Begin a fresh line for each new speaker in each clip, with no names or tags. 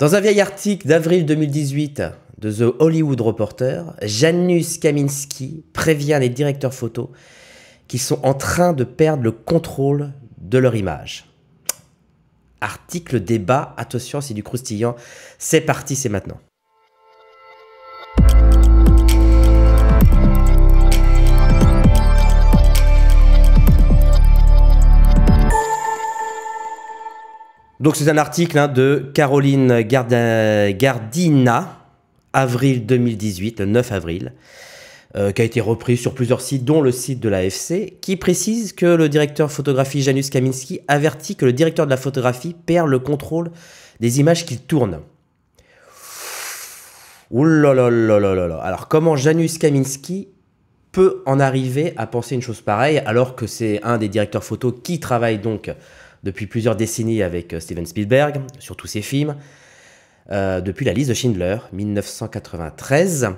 Dans un vieil article d'avril 2018 de The Hollywood Reporter, Janusz Kaminski prévient les directeurs photos qu'ils sont en train de perdre le contrôle de leur image. Article débat, attention, c'est du croustillant. C'est parti, c'est maintenant. Donc c'est un article hein, de Caroline Gardina, avril 2018, le 9 avril, euh, qui a été repris sur plusieurs sites, dont le site de l'AFC, qui précise que le directeur photographie Janusz Kaminski avertit que le directeur de la photographie perd le contrôle des images qu'il tourne. Ouh Alors comment Janusz Kaminski peut en arriver à penser une chose pareille alors que c'est un des directeurs photo qui travaille donc depuis plusieurs décennies avec euh, Steven Spielberg, sur tous ses films, euh, depuis la liste de Schindler, 1993.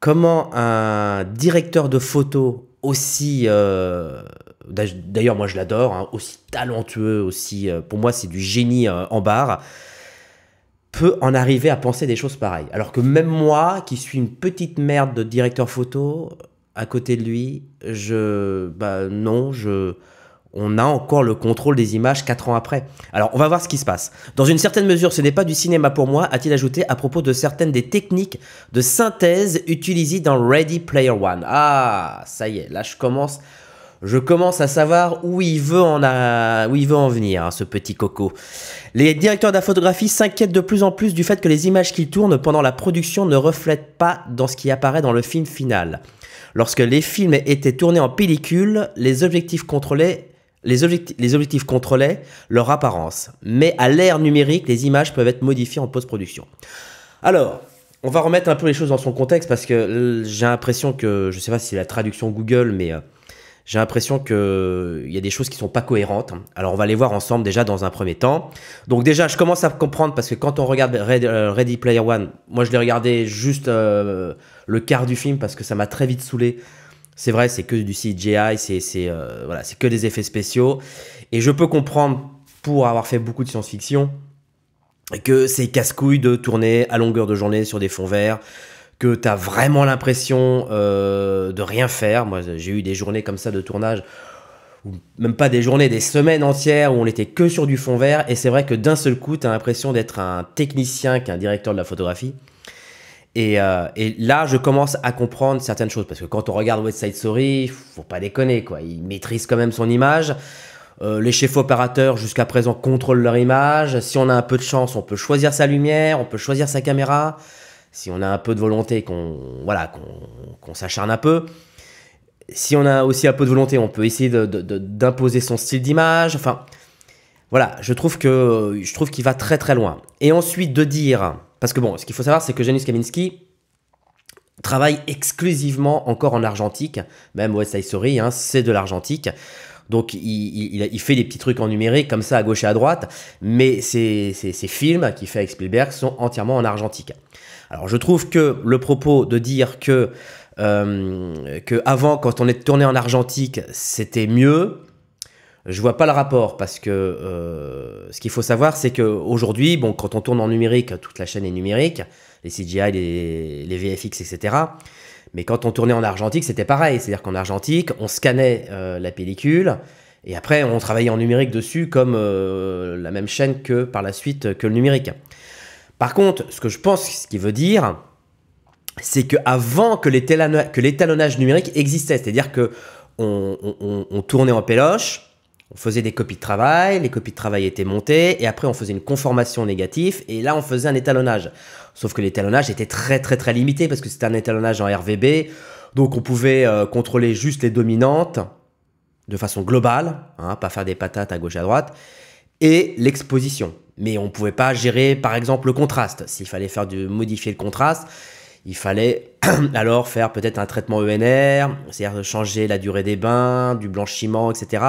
Comment un directeur de photo aussi, euh, d'ailleurs moi je l'adore, hein, aussi talentueux, aussi, pour moi c'est du génie en barre, peut en arriver à penser des choses pareilles. Alors que même moi, qui suis une petite merde de directeur photo, à côté de lui, je, bah non, je, on a encore le contrôle des images 4 ans après. Alors on va voir ce qui se passe. Dans une certaine mesure, ce n'est pas du cinéma pour moi, a-t-il ajouté à propos de certaines des techniques de synthèse utilisées dans Ready Player One. Ah, ça y est, là je commence je commence à savoir où il veut en, a... Euh, où il veut en venir, hein, ce petit coco. Les directeurs de la photographie s'inquiètent de plus en plus du fait que les images qu'ils tournent pendant la production ne reflètent pas dans ce qui apparaît dans le film final. Lorsque les films étaient tournés en pellicule, les objectifs contrôlés les, objectifs, les objectifs contrôlaient leur apparence, mais à l'ère numérique, les images peuvent être modifiées en post-production. Alors, on va remettre un peu les choses dans son contexte parce que euh, j'ai l'impression que, je ne sais pas si c'est la traduction Google, mais euh, j'ai l'impression qu'il y a des choses qui ne sont pas cohérentes. Alors on va les voir ensemble déjà dans un premier temps. Donc déjà, je commence à comprendre parce que quand on regarde euh, Ready Player One, moi je l'ai regardé juste le quart du film parce que ça m'a très vite saoulé c'est vrai, c'est que du CGI, c'est c'est euh, voilà, que des effets spéciaux. Et je peux comprendre, pour avoir fait beaucoup de science-fiction, que c'est casse-couille de tourner à longueur de journée sur des fonds verts, que tu as vraiment l'impression euh, de rien faire. Moi, j'ai eu des journées comme ça de tournage, ou même pas des journées, des semaines entières où on n'était que sur du fond vert. Et c'est vrai que d'un seul coup, tu as l'impression d'être un technicien qu'un directeur de la photographie. Euh, et, là, je commence à comprendre certaines choses parce que quand on regarde West Side Story, faut pas déconner quoi. Il maîtrise quand même son image. Euh, les chefs opérateurs jusqu'à présent contrôlent leur image. Si on a un peu de chance, on peut choisir sa lumière, on peut choisir sa caméra. Si on a un peu de volonté, qu'on voilà, qu'on s'acharne un peu. Si on a aussi un peu de volonté, on peut essayer d'imposer son style d'image. Enfin, voilà, je trouve que je trouve qu'il va très très loin. Et ensuite de dire parce que bon, ce qu'il faut savoir, c'est que Janusz Kaminski travaille exclusivement encore en argentique. Même West Side Story, hein, c'est de l'argentique. Donc il, fait des petits trucs en numérique comme ça à gauche et à droite, mais ses, films qu'il fait avec Spielberg sont entièrement en argentique. Alors je trouve que le propos de dire que, euh, avant quand on est tourné en argentique c'était mieux, je vois pas le rapport parce que euh, ce qu'il faut savoir, c'est que aujourd'hui bon, quand on tourne en numérique, toute la chaîne est numérique, les CGI, les, VFX, etc. Mais quand on tournait en argentique, c'était pareil. C'est-à-dire qu'en argentique, on scannait euh, la pellicule et après, on travaillait en numérique dessus comme euh, la même chaîne que par la suite que le numérique. Par contre, ce que je pense, ce qui veut dire, c'est qu'avant que l'étalonnage numérique existait, c'est-à-dire que on, tournait en péloche, on faisait des copies de travail, les copies de travail étaient montées, et après on faisait une conformation négative, et là on faisait un étalonnage. Sauf que l'étalonnage était très très très limité, parce que c'était un étalonnage en RVB, donc on pouvait euh, contrôler juste les dominantes, de façon globale, hein, pas faire des patates à gauche et à droite, et l'exposition. Mais on ne pouvait pas gérer par exemple le contraste, s'il fallait faire du modifier le contraste, il fallait alors faire peut-être un traitement ENR, c'est-à-dire changer la durée des bains, du blanchiment, etc.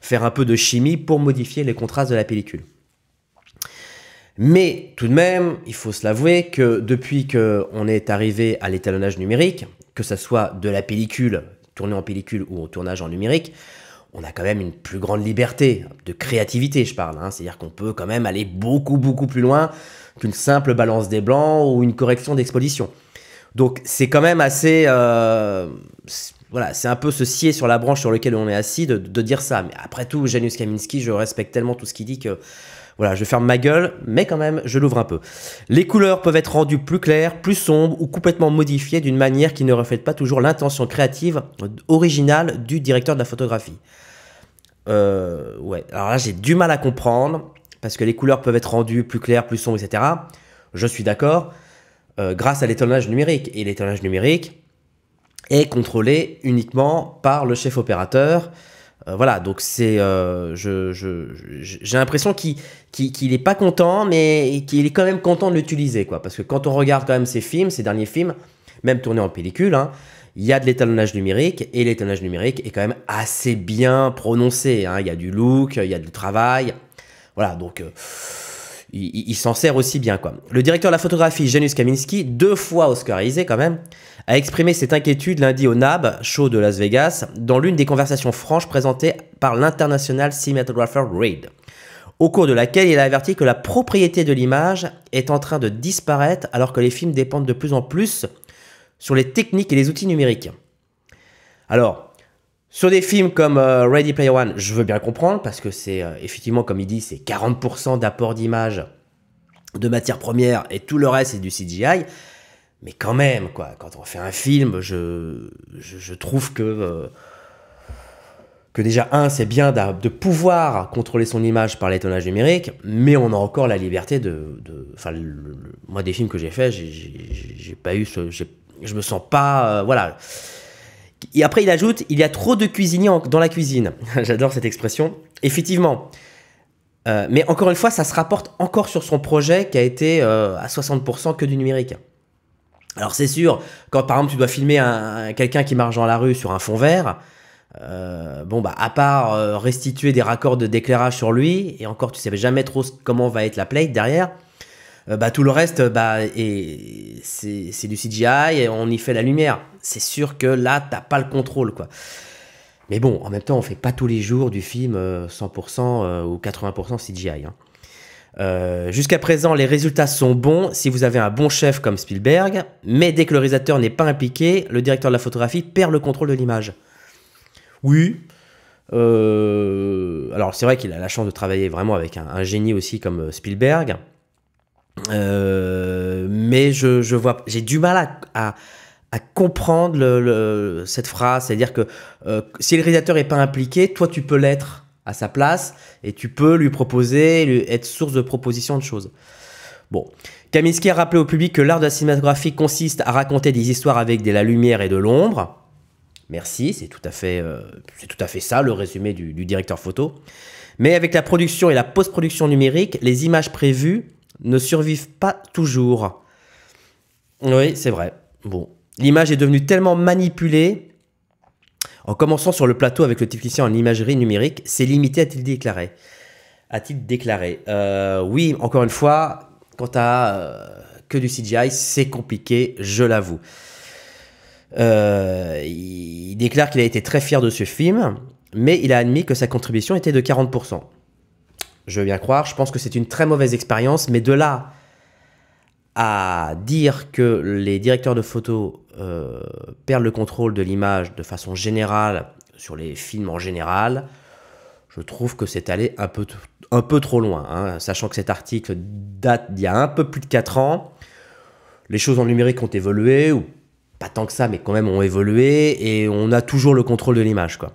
Faire un peu de chimie pour modifier les contrastes de la pellicule. Mais tout de même, il faut se l'avouer que depuis qu'on est arrivé à l'étalonnage numérique, que ce soit de la pellicule, tournée en pellicule ou au tournage en numérique, on a quand même une plus grande liberté de créativité, je parle. Hein. C'est-à-dire qu'on peut quand même aller beaucoup, beaucoup plus loin qu'une simple balance des blancs ou une correction d'exposition. Donc c'est quand même assez... Euh, voilà, c'est un peu se scier sur la branche sur laquelle on est assis de, dire ça. Mais après tout, Janusz Kaminski, je respecte tellement tout ce qu'il dit que voilà, je ferme ma gueule, mais quand même, je l'ouvre un peu. Les couleurs peuvent être rendues plus claires, plus sombres ou complètement modifiées d'une manière qui ne reflète pas toujours l'intention créative originale du directeur de la photographie. Euh, ouais, alors là, j'ai du mal à comprendre parce que les couleurs peuvent être rendues plus claires, plus sombres, etc. Je suis d'accord. Euh, grâce à l'étalonnage numérique. Et l'étalonnage numérique est contrôlé uniquement par le chef opérateur. Euh, voilà, donc c'est, euh, je, j'ai l'impression qu'il, n'est pas content, mais qu'il est quand même content de l'utiliser, quoi. Parce que quand on regarde quand même ses films, ses derniers films, même tournés en pellicule, hein, il y a de l'étalonnage numérique et l'étalonnage numérique est quand même assez bien prononcé. Hein. Il y a du look, il y a du travail. Voilà, donc il, s'en sert aussi bien. Quoi. Le directeur de la photographie, Janusz Kaminski, deux fois oscarisé quand même, a exprimé cette inquiétude lundi au NAB, show de Las Vegas, dans l'une des conversations franches présentées par l'International Cinematographer Reid, au cours de laquelle il a averti que la propriété de l'image est en train de disparaître alors que les films dépendent de plus en plus sur les techniques et les outils numériques. Alors, sur des films comme euh, Ready Player One, je veux bien comprendre parce que c'est euh, effectivement, comme il dit, c'est 40% d'apport d'image, de matière première et tout le reste c'est du CGI. Mais quand même, quoi, quand on fait un film, je, trouve que, euh, que déjà, un, c'est bien de pouvoir contrôler son image par l'étonnage numérique, mais on a encore la liberté de. Enfin, moi, des films que j'ai faits, j'ai pas eu Je me sens pas. voilà après, il ajoute, il y a trop de cuisiniers dans la cuisine. J'adore cette expression. Effectivement. Euh, mais encore une fois, ça se rapporte encore sur son projet qui a été euh, à 60% que du numérique. Alors c'est sûr, quand par exemple tu dois filmer un, quelqu'un qui marche dans la rue sur un fond vert, euh, bon bah à part restituer des raccords d'éclairage sur lui, et encore tu savais jamais trop comment va être la plate derrière, euh, bah, tout le reste, euh, bah, c'est du CGI et on y fait la lumière. C'est sûr que là, t'as pas le contrôle, quoi. Mais bon, en même temps, on fait pas tous les jours du film 100% euh, ou 80% CGI. Hein. Jusqu'à présent, les résultats sont bons si vous avez un bon chef comme Spielberg, mais dès que le réalisateur n'est pas impliqué, le directeur de la photographie perd le contrôle de l'image. Oui. alors c'est vrai qu'il a la chance de travailler vraiment avec un génie aussi comme Spielberg, euh, mais je, vois, j'ai du mal à, comprendre le, cette phrase. C'est-à-dire que euh, si le réalisateur n'est pas impliqué, toi tu peux l'être à sa place et tu peux lui proposer, être source de propositions de choses. Bon. Kaminski a rappelé au public que l'art de la cinématographie consiste à raconter des histoires avec de la lumière et de l'ombre. Merci, c'est tout, à fait, euh, c'est tout à fait ça le résumé du, du directeur photo. Mais avec la production et la post-production numérique, les images prévues ne survivent pas toujours. Oui, c'est vrai. Bon. L'image est devenue tellement manipulée. En commençant sur le plateau avec le technicien en imagerie numérique, c'est limité, a-t-il déclaré. A-t-il déclaré. Euh, oui, encore une fois, quant à euh, que du CGI, c'est compliqué, je l'avoue. Euh, il déclare qu'il a été très fier de ce film, mais il a admis que sa contribution était de 40% je veux bien croire, je pense que c'est une très mauvaise expérience, mais de là à dire que les directeurs de photos euh, perdent le contrôle de l'image de façon générale sur les films en général, je trouve que c'est allé un peu, un peu trop loin, hein. sachant que cet article date d'il y a un peu plus de 4 ans. Les choses en numérique ont évolué, ou pas tant que ça, mais quand même ont évolué, et on a toujours le contrôle de l'image. quoi.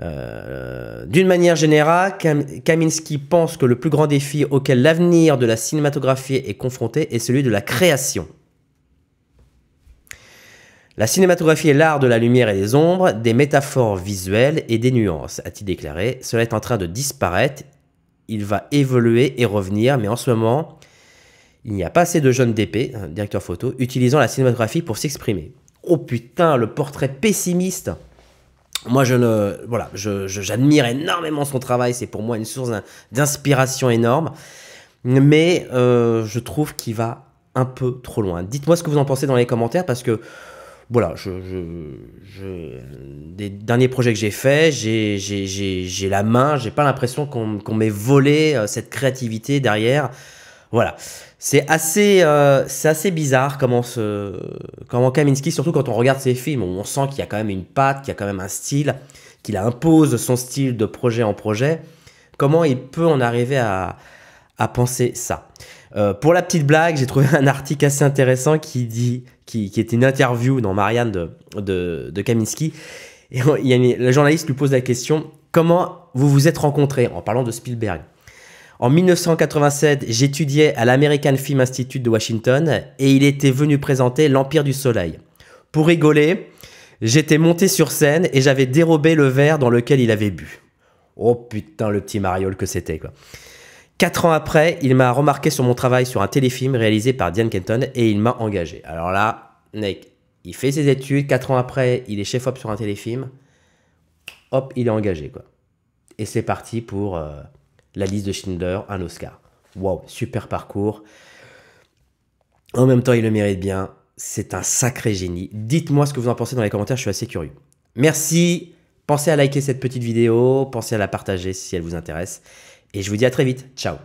Euh, d'une manière générale, Kaminski pense que le plus grand défi auquel l'avenir de la cinématographie est confronté est celui de la création. La cinématographie est l'art de la lumière et des ombres, des métaphores visuelles et des nuances, a-t-il déclaré. Cela est en train de disparaître, il va évoluer et revenir, mais en ce moment, il n'y a pas assez de jeunes DP, euh, directeur photo, utilisant la cinématographie pour s'exprimer. Oh putain, le portrait pessimiste moi, je ne, voilà, j'admire énormément son travail. C'est pour moi une source d'inspiration énorme. Mais euh, je trouve qu'il va un peu trop loin. Dites-moi ce que vous en pensez dans les commentaires parce que, voilà, je, je, je des derniers projets que j'ai faits, j'ai la main. J'ai pas l'impression qu'on qu'on m'ait volé euh, cette créativité derrière. Voilà. C'est assez, euh, assez bizarre comment, ce, comment Kaminski, surtout quand on regarde ses films, on sent qu'il y a quand même une patte, qu'il y a quand même un style, qu'il impose son style de projet en projet. Comment il peut en arriver à, penser ça euh, pour la petite blague, j'ai trouvé un article assez intéressant qui dit, qui, était une interview dans Marianne de, de, de Kaminski. Et la journaliste lui pose la question comment vous vous êtes rencontrés en parlant de Spielberg en 1987, j'étudiais à l'American Film Institute de Washington et il était venu présenter L'Empire du Soleil. Pour rigoler, j'étais monté sur scène et j'avais dérobé le verre dans lequel il avait bu. Oh putain, le petit Mariol que c'était quoi. Quatre ans après, il m'a remarqué sur mon travail sur un téléfilm réalisé par Diane Kenton et il m'a engagé. Alors là, mec, il fait ses études, quatre ans après, il est chef-op sur un téléfilm. Hop, il est engagé quoi. Et c'est parti pour... Euh, la liste de Schindler, un Oscar. Wow, super parcours. En même temps, il le mérite bien. C'est un sacré génie. Dites-moi ce que vous en pensez dans les commentaires, je suis assez curieux. Merci. Pensez à liker cette petite vidéo, pensez à la partager si elle vous intéresse. Et je vous dis à très vite. Ciao.